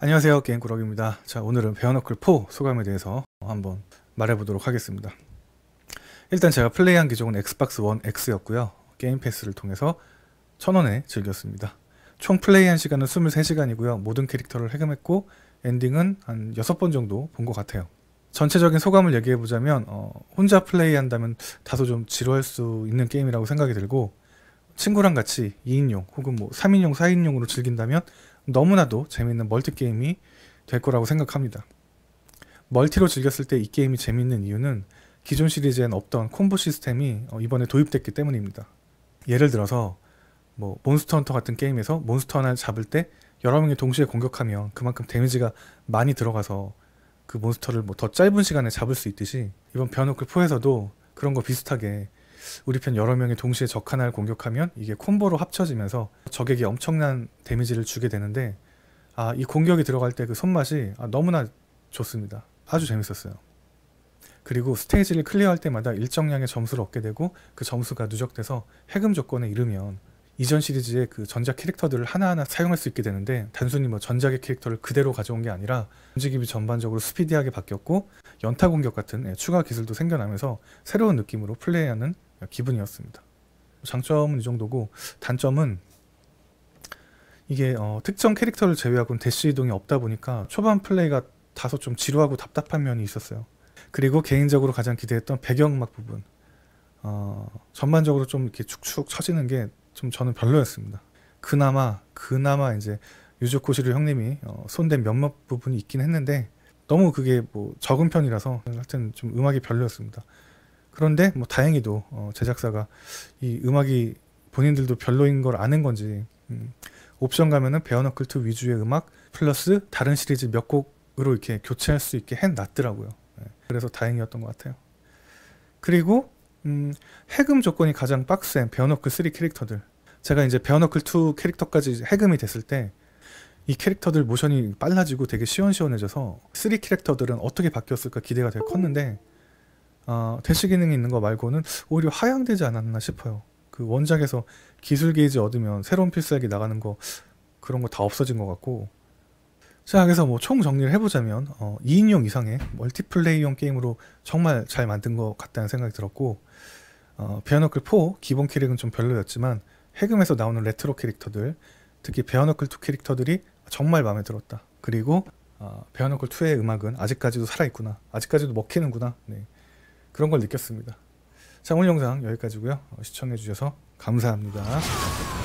안녕하세요 게임꾸러기입니다 자 오늘은 베어너클4 소감에 대해서 한번 말해보도록 하겠습니다 일단 제가 플레이한 기종은 엑스박스 원 X였고요 게임 패스를 통해서 천원에 즐겼습니다 총 플레이한 시간은 23시간이고요 모든 캐릭터를 해금했고 엔딩은 한 6번 정도 본 것 같아요 전체적인 소감을 얘기해보자면 어, 혼자 플레이한다면 다소 좀 지루할 수 있는 게임이라고 생각이 들고 친구랑 같이 2인용 혹은 뭐 3인용, 4인용으로 즐긴다면 너무나도 재밌는 멀티게임이 될 거라고 생각합니다. 멀티로 즐겼을 때 이 게임이 재밌는 이유는 기존 시리즈엔 없던 콤보 시스템이 어, 이번에 도입됐기 때문입니다. 예를 들어서 뭐 몬스터 헌터 같은 게임에서 몬스터 하나를 잡을 때 여러 명이 동시에 공격하면 그만큼 데미지가 많이 들어가서 그 몬스터를 뭐 더 짧은 시간에 잡을 수 있듯이 이번 변호클4에서도 그런 거 비슷하게 우리 편 여러 명이 동시에 적 하나를 공격하면 이게 콤보로 합쳐지면서 적에게 엄청난 데미지를 주게 되는데 아, 이 공격이 들어갈 때 그 손맛이 아, 너무나 좋습니다. 아주 재밌었어요. 그리고 스테이지를 클리어할 때마다 일정량의 점수를 얻게 되고 그 점수가 누적돼서 해금 조건에 이르면 이전 시리즈의 그 전작 캐릭터들을 하나하나 사용할 수 있게 되는데 단순히 뭐 전작의 캐릭터를 그대로 가져온 게 아니라 움직임이 전반적으로 스피디하게 바뀌었고 연타 공격 같은 예, 추가 기술도 생겨나면서 새로운 느낌으로 플레이하는 그러니까 기분이었습니다. 장점은 이 정도고 단점은 이게 어, 특정 캐릭터를 제외하고는 대시 이동이 없다 보니까 초반 플레이가 다소 좀 지루하고 답답한 면이 있었어요. 그리고 개인적으로 가장 기대했던 배경음악 부분 어, 전반적으로 좀 이렇게 축축 처지는 게 좀 저는 별로였습니다. 그나마 그나마 이제 유즈코시루 형님이 어, 손댄 몇몇 부분이 있긴 했는데 너무 그게 뭐 적은 편이라서 하여튼 좀 음악이 별로였습니다. 그런데 뭐 다행히도 어, 제작사가 이 음악이 본인들도 별로인 걸 아는 건지 음, 옵션 가면은 베어너클2 위주의 음악 플러스 다른 시리즈 몇 곡으로 이렇게 교체할 수 있게 해놨더라고요. 네, 그래서 다행이었던 것 같아요. 그리고 음, 해금 조건이 가장 빡센 베어너클 3 캐릭터들. 제가 이제 베어너클 2 캐릭터까지 해금이 됐을 때 이 캐릭터들 모션이 빨라지고 되게 시원시원해져서 3 캐릭터들은 어떻게 바뀌었을까 기대가 되게 컸는데 아, 어, 대시 기능이 있는 거 말고는 오히려 하향되지 않았나 싶어요. 그 원작에서 기술 게이지 얻으면 새로운 필살기 나가는 거 그런 거 다 없어진 것 같고 자 그래서 뭐 총 정리를 해보자면 어, 2인용 이상의 멀티플레이용 게임으로 정말 잘 만든 것 같다는 생각이 들었고 어, 베어너클 4 기본 캐릭은 좀 별로였지만 해금에서 나오는 레트로 캐릭터들 특히 베어너클 2 캐릭터들이 정말 마음에 들었다 그리고 어, 베어너클 2의 음악은 아직까지도 살아있구나 아직까지도 먹히는구나 네. 그런 걸 느꼈습니다. 자 오늘 영상 여기까지고요. 어, 시청해주셔서 감사합니다.